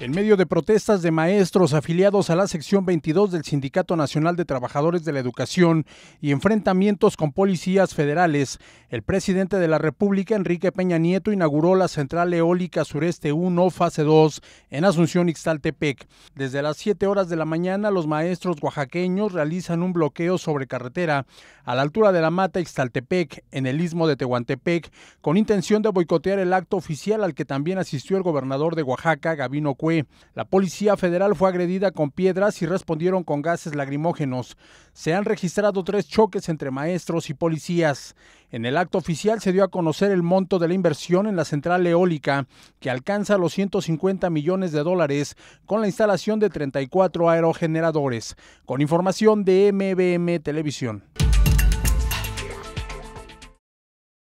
En medio de protestas de maestros afiliados a la sección 22 del Sindicato Nacional de Trabajadores de la Educación y enfrentamientos con policías federales, el presidente de la República, Enrique Peña Nieto, inauguró la central eólica sureste 1, fase 2, en Asunción Ixtaltepec. Desde las 7 horas de la mañana, los maestros oaxaqueños realizan un bloqueo sobre carretera a la altura de la mata Ixtaltepec, en el istmo de Tehuantepec, con intención de boicotear el acto oficial al que también asistió el gobernador de Oaxaca, Gabino Cuellar la policía federal fue agredida con piedras y respondieron con gases lacrimógenos. Se han registrado tres choques entre maestros y policías. En el acto oficial se dio a conocer el monto de la inversión en la central eólica, que alcanza los 150 millones de dólares con la instalación de 34 aerogeneradores. Con información de MBM Televisión.